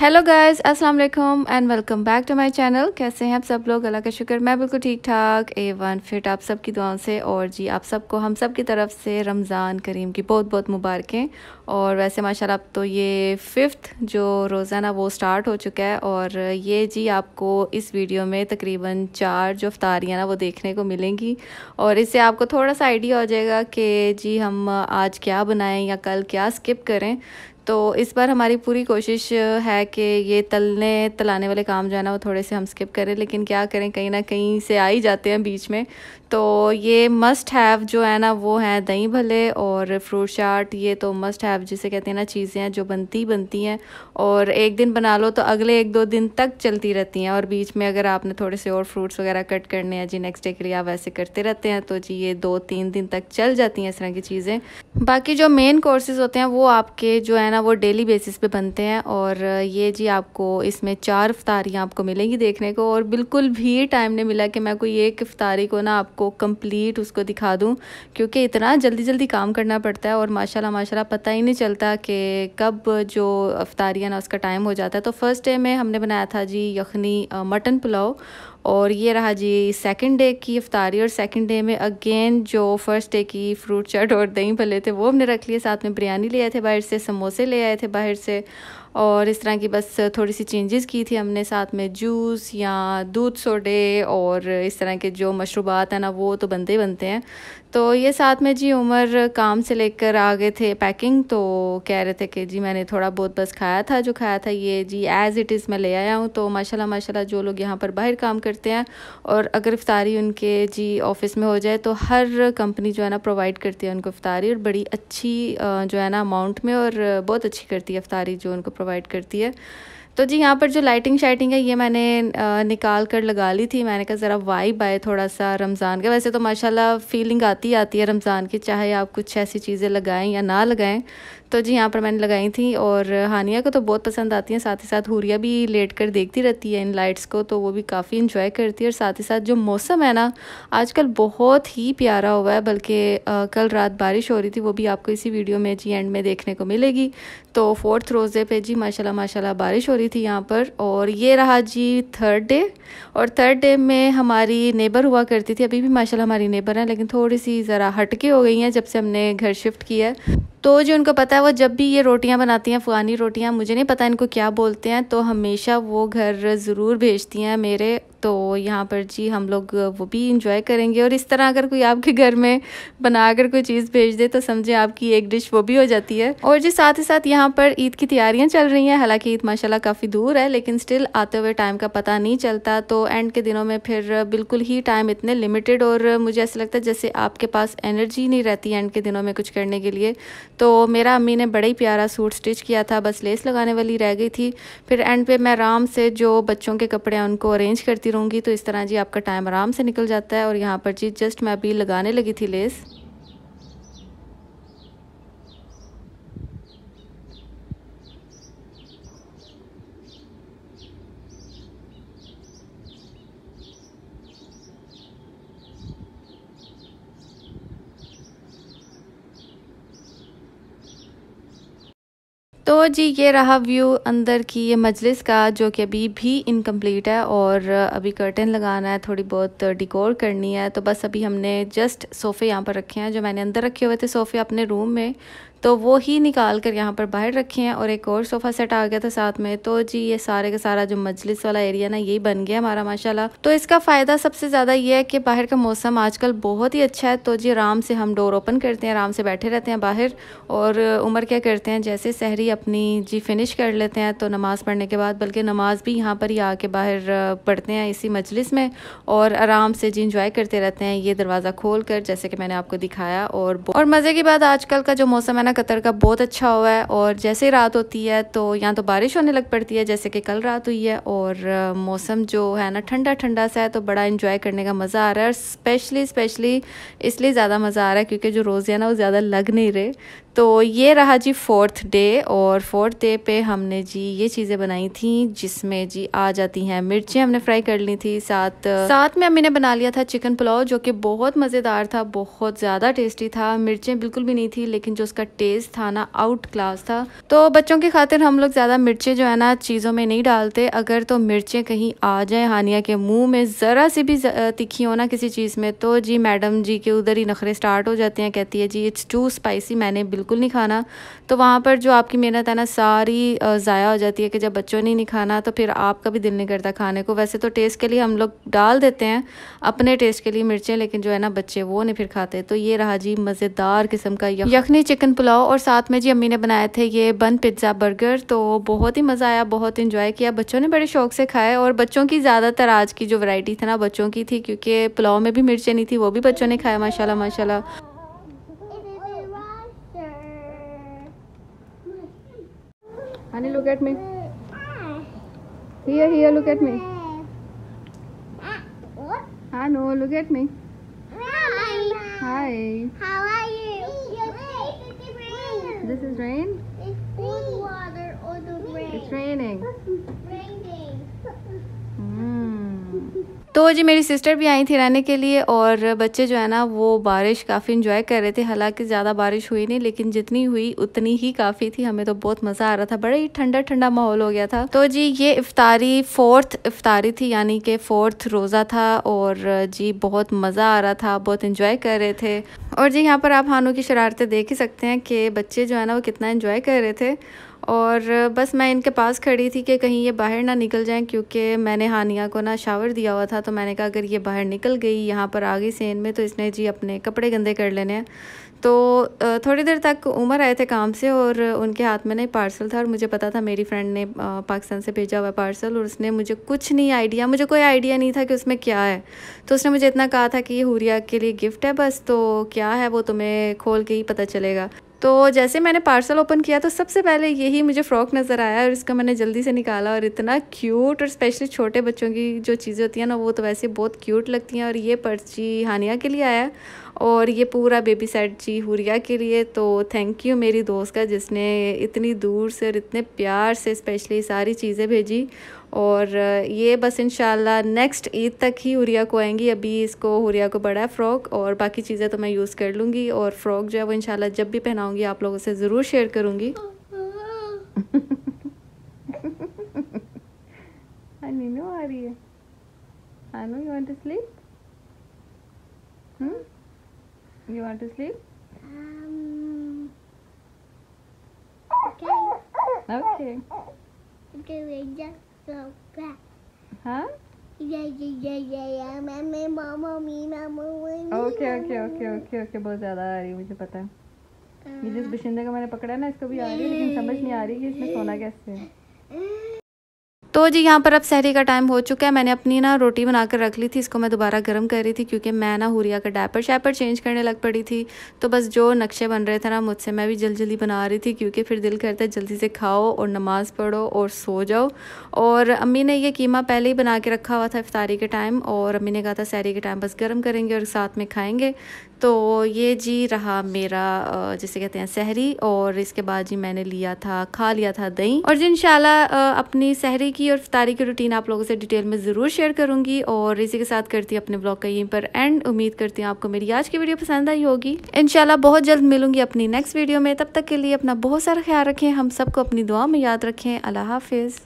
Hello guys अस्सलाम वालेकुम and welcome back to my channel कैसे हैं आप सब लोग अल्लाह का शुक्र मैं बिल्कुल ठीक ठाक ए वन फिट तो आप सब की दुआओं से और जी आप सबको हम सब की तरफ से रमज़ान करीम की बहुत बहुत मुबारकें और वैसे माशाल्लाह अब तो ये फिफ्थ जो रोज़ा ना वो स्टार्ट हो चुका है और ये जी आपको इस वीडियो में तकरीबन चार जो अफ्तारियाँ ना वो देखने को मिलेंगी और इससे आपको थोड़ा सा आइडिया हो जाएगा कि जी हम आज क्या बनाएँ या कल क्या स्किप करें तो इस बार हमारी पूरी कोशिश है कि ये तलने तलाने वाले काम जो है ना वो थोड़े से हम स्किप करें लेकिन क्या करें कहीं ना कहीं से आ ही जाते हैं बीच में तो ये मस्ट हैव जो है ना वो है दही भले और फ्रूट चाट ये तो मस्ट हैव जिसे कहते हैं ना चीज़ें हैं जो बनती ही बनती हैं और एक दिन बना लो तो अगले एक दो दिन तक चलती रहती हैं और बीच में अगर आपने थोड़े से और फ्रूट्स वगैरह कट करने हैं जी नेक्स्ट डे के लिए आप वैसे करते रहते हैं तो जी ये दो तीन दिन तक चल जाती हैं इस तरह की चीज़ें बाकी जो मेन कोर्सेज़ होते हैं वो आपके जो है ना वो डेली बेसिस पे बनते हैं और ये जी आपको इसमें चार अफ्तारियाँ आपको मिलेंगी देखने को और बिल्कुल भी टाइम नहीं मिला कि मैं कोई एक अफ्तारी को ना आप आपको कंप्लीट उसको दिखा दूँ क्योंकि इतना जल्दी जल्दी काम करना पड़ता है और माशाल्लाह माशाल्लाह पता ही नहीं चलता कि कब जो अफ्तारी है ना उसका टाइम हो जाता है तो फ़र्स्ट डे में हमने बनाया था जी यखनी मटन पुलाव और ये रहा जी सेकंड डे की अफ्तारी और सेकंड डे में अगेन जो फर्स्ट डे की फ्रूट चट और दही भले थे वो हमने रख लिए साथ में बिरयानी ले आए थे बाहर से समोसे ले आए थे बाहर से और इस तरह की बस थोड़ी सी चेंजेस की थी हमने साथ में जूस या दूध सोडे और इस तरह के जो मशरूबात हैं ना वो तो बनते ही बनते हैं तो ये साथ में जी उमर काम से लेकर आ गए थे पैकिंग तो कह रहे थे कि जी मैंने थोड़ा बहुत बस खाया था जो खाया था ये जी एज़ इट इज़ मैं ले आया हूँ तो माशाल्लाह माशाल्लाह जो लोग यहाँ पर बाहर काम करते हैं और अगर इफ्तारी उनके जी ऑफिस में हो जाए तो हर कंपनी जो है ना प्रोवाइड करती है उनको इफ्तारी और बड़ी अच्छी जो है ना अमाउंट में और बहुत अच्छी करती है इफ्तारी जो उनको प्रोवाइड करती है तो जी यहाँ पर जो लाइटिंग शाइटिंग है ये मैंने निकाल कर लगा ली थी मैंने कहा ज़रा वाइब आए थोड़ा सा रमज़ान का वैसे तो माशाल्लाह फीलिंग आती आती है रमज़ान की चाहे आप कुछ ऐसी चीज़ें लगाएं या ना लगाएं तो जी यहाँ पर मैंने लगाई थी और हानिया को तो बहुत पसंद आती हैं साथ ही साथ हुरिया भी लेट कर देखती रहती है इन लाइट्स को तो वो भी काफ़ी इन्जॉय करती है और साथ ही साथ जो मौसम है ना आजकल बहुत ही प्यारा हुआ है बल्कि कल रात बारिश हो रही थी वो भी आपको इसी वीडियो में जी एंड में देखने को मिलेगी तो फोर्थ रोज़े पर जी माशा माशा बारिश हो रही हुई थी यहाँ पर और ये रहा जी थर्ड डे और थर्ड डे में हमारी नेबर हुआ करती थी अभी भी माशाल्लाह हमारी नेबर हैं लेकिन थोड़ी सी ज़रा हटके हो गई हैं जब से हमने घर शिफ्ट किया है तो जो उनको पता है वो जब भी ये रोटियां बनाती हैं अफ़गानी रोटियां मुझे नहीं पता इनको क्या बोलते हैं तो हमेशा वो घर ज़रूर भेजती हैं मेरे तो यहाँ पर जी हम लोग वो भी इंजॉय करेंगे और इस तरह अगर कोई आपके घर में बना कर कोई चीज़ भेज दे तो समझे आपकी एक डिश वो भी हो जाती है और जी साथ ही साथ यहाँ पर ईद की तैयारियाँ चल रही हैं हालाँकि ईद माशाला काफ़ी दूर है लेकिन स्टिल आते हुए टाइम का पता नहीं चलता तो एंड के दिनों में फिर बिल्कुल ही टाइम इतने लिमिटेड और मुझे ऐसा लगता है जैसे आपके पास एनर्जी नहीं रहती एंड के दिनों में कुछ करने के लिए तो मेरा अम्मी ने बड़ा ही प्यारा सूट स्टिच किया था बस लेस लगाने वाली रह गई थी फिर एंड पे मैं आराम से जो बच्चों के कपड़े हैं उनको अरेंज करती रहूँगी तो इस तरह जी आपका टाइम आराम से निकल जाता है और यहाँ पर जी जस्ट मैं अभी लगाने लगी थी लेस तो जी ये रहा व्यू अंदर की ये मजलिस का जो कि अभी भी इनकम्प्लीट है और अभी कर्टन लगाना है थोड़ी बहुत डिकोर करनी है तो बस अभी हमने जस्ट सोफ़े यहाँ पर रखे हैं जो मैंने अंदर रखे हुए थे सोफ़े अपने रूम में तो वो ही निकाल कर यहाँ पर बाहर रखे हैं और एक और सोफ़ा सेट आ गया था साथ में तो जी ये सारे का सारा जो मजलिस वाला एरिया ना यही बन गया हमारा माशाल्लाह तो इसका फ़ायदा सबसे ज़्यादा ये है कि बाहर का मौसम आजकल बहुत ही अच्छा है तो जी आराम से हम डोर ओपन करते हैं आराम से बैठे रहते हैं बाहर और उम्र क्या करते हैं जैसे सहरी अपनी जी फिनिश कर लेते हैं तो नमाज़ पढ़ने के बाद बल्कि नमाज़ भी यहाँ पर ही आके बाहर पढ़ते हैं इसी मजलिस में और आराम से जी इंजॉय करते रहते हैं ये दरवाज़ा खोल कर जैसे कि मैंने आपको दिखाया और और मज़े की बात आजकल का जो मौसम है ना कतर का बहुत अच्छा हुआ है और जैसे रात होती है तो यहाँ तो बारिश होने लग पड़ती है जैसे कि कल रात हुई है और मौसम जो है ना ठंडा ठंडा सा है तो बड़ा इन्जॉय करने का मज़ा आ रहा है और स्पेशली स्पेशली इसलिए ज़्यादा मज़ा आ रहा है क्योंकि जो रोज़े है ना वो ज़्यादा लग नहीं रहे तो ये रहा जी फोर्थ डे और फोर्थ डे पे हमने जी ये चीज़ें बनाई थी जिसमें जी आ जाती हैं मिर्चें हमने फ्राई कर ली थी साथ साथ में अम्मी ने बना लिया था चिकन पुलाव जो कि बहुत मज़ेदार था बहुत ज़्यादा टेस्टी था मिर्चें बिल्कुल भी नहीं थी लेकिन जो उसका टेस्ट तेज़ था ना आउट क्लास था तो बच्चों की खातिर हम लोग ज़्यादा मिर्चे जो है ना चीज़ों में नहीं डालते अगर तो मिर्चे कहीं आ जाए हानिया के मुंह में ज़रा सी भी तिखी हो ना किसी चीज़ में तो जी मैडम जी के उधर ही नखरे स्टार्ट हो जाते हैं कहती है जी इट्स टू स्पाइसी मैंने बिल्कुल नहीं खाना तो वहां पर जो आपकी मेहनत है ना सारी ज़ाया हो जाती है कि जब बच्चों ने नहीं खाना तो फिर आपका भी दिल नहीं करता खाने को वैसे तो टेस्ट के लिए हम लोग डाल देते हैं अपने टेस्ट के लिए मिर्चें लेकिन जो है ना बच्चे वो नहीं फिर खाते तो ये रहा जी मज़ेदार किस्म का यखनी चिकन पुलाव पुलाव और साथ में जी अम्मी ने बनाए थे ये बन पिज्ज़ा बर्गर तो बहुत ही मज़ा आया बहुत इन्जॉय किया बच्चों ने बड़े शौक से खाए और बच्चों की ज़्यादातर आज की जो वैरायटी थी ना बच्चों की थी क्योंकि पुलाव में भी मिर्चें नहीं थी वो भी बच्चों ने खाया माशाल्लाह माशाल्लाह Honey, look at me. Here, here, look तो जी मेरी सिस्टर भी आई थी रहने के लिए और बच्चे जो है ना वो बारिश काफ़ी इन्जॉय कर रहे थे हालांकि ज़्यादा बारिश हुई नहीं लेकिन जितनी हुई उतनी ही काफ़ी थी हमें तो बहुत मज़ा आ रहा था बड़ा ही ठंडा ठंडा माहौल हो गया था तो जी ये इफ्तारी फोर्थ इफ्तारी थी यानी कि फोर्थ रोज़ा था और जी बहुत मज़ा आ रहा था बहुत इन्जॉय कर रहे थे और जी यहाँ पर आप हानों की शरारतें देख ही सकते हैं कि बच्चे जो है ना वो कितना इन्जॉय कर रहे थे और बस मैं इनके पास खड़ी थी कि कहीं ये बाहर ना निकल जाएं क्योंकि मैंने हानिया को ना शावर दिया हुआ था तो मैंने कहा अगर ये बाहर निकल गई यहाँ पर आ गई सेन में तो इसने जी अपने कपड़े गंदे कर लेने हैं तो थोड़ी देर तक उमर आए थे काम से और उनके हाथ में ना पार्सल था और मुझे पता था मेरी फ्रेंड ने पाकिस्तान से भेजा हुआ पार्सल और उसने मुझे कुछ नहीं आइडिया मुझे कोई आइडिया नहीं था कि उसमें क्या है तो उसने मुझे इतना कहा था कि ये हुरिया के लिए गिफ्ट है बस तो क्या है वो तुम्हें खोल के ही पता चलेगा तो जैसे मैंने पार्सल ओपन किया तो सबसे पहले यही मुझे फ़्रॉक नज़र आया और इसका मैंने जल्दी से निकाला और इतना क्यूट और स्पेशली छोटे बच्चों की जो चीज़ें होती हैं ना वो तो वैसे बहुत क्यूट लगती हैं और ये पर्ची हानिया के लिए आया और ये पूरा बेबी सेट जी हुरिया के लिए तो थैंक यू मेरी दोस्त का जिसने इतनी दूर से और इतने प्यार से स्पेशली सारी चीज़ें भेजी और ये बस इन नेक्स्ट ईद तक ही हुरिया को आएंगी अभी इसको हुरिया को बड़ा है फ़्रॉक और बाकी चीज़ें तो मैं यूज़ कर लूँगी और फ़्रॉक जो है वो इन जब भी पहनाऊँगी आप लोगों से ज़रूर शेयर करूँगी हाँ, आ रही है आनो you want to sleep hmm You want to sleep? Um. Okay. Okay. Okay, we just go back. Huh? Okay okay okay okay okay बहुत ज़्यादा आ रही है मुझे पता है ये जिस हाँ। बशिंदे को मैंने पकड़ा है ना इसको भी आ रही है लेकिन समझ नहीं आ रही कि इसमें सोना कैसे है हाँ। तो जी यहाँ पर अब सहरी का टाइम हो चुका है मैंने अपनी ना रोटी बना कर रख ली थी इसको मैं दोबारा गर्म कर रही थी क्योंकि मैं ना हुरिया का डायपर शायपर चेंज करने लग पड़ी थी तो बस जो नक्शे बन रहे थे ना मुझसे मैं भी जल्दी जल्दी बना रही थी क्योंकि फिर दिल करता है जल्दी से खाओ और नमाज़ पढ़ो और सो जाओ और अम्मी ने ये कीमा पहले ही बना के रखा हुआ था इफ्तारी के टाइम और अम्मी ने कहा था सहरी के टाइम बस गर्म करेंगे और साथ में खाएँगे तो ये जी रहा मेरा जिसे कहते हैं सहरी और इसके बाद जी मैंने लिया था खा लिया था दही और जी इनशाला अपनी सहरी की और इफ्तारी की रूटीन आप लोगों से डिटेल में ज़रूर शेयर करूंगी और इसी के साथ करती अपने ब्लॉग का यहीं पर एंड उम्मीद करती हूँ आपको मेरी आज की वीडियो पसंद आई होगी इनशाला बहुत जल्द मिलूंगी अपनी नेक्स्ट वीडियो में तब तक के लिए अपना बहुत सारा ख्याल रखें हम सबको अपनी दुआ में याद रखें अल्लाह हाफिज़